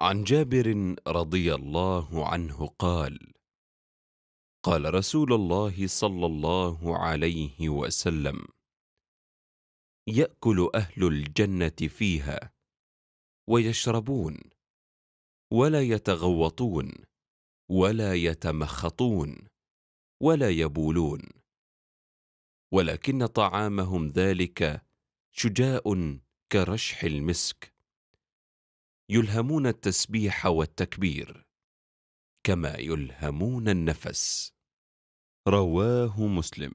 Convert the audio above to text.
عن جابر رضي الله عنه قال قال رسول الله صلى الله عليه وسلم ياكل اهل الجنه فيها ويشربون ولا يتغوطون ولا يتمخطون ولا يبولون ولكن طعامهم ذلك شجاء كرشح المسك يلهمون التسبيح والتكبير كما يلهمون النفس رواه مسلم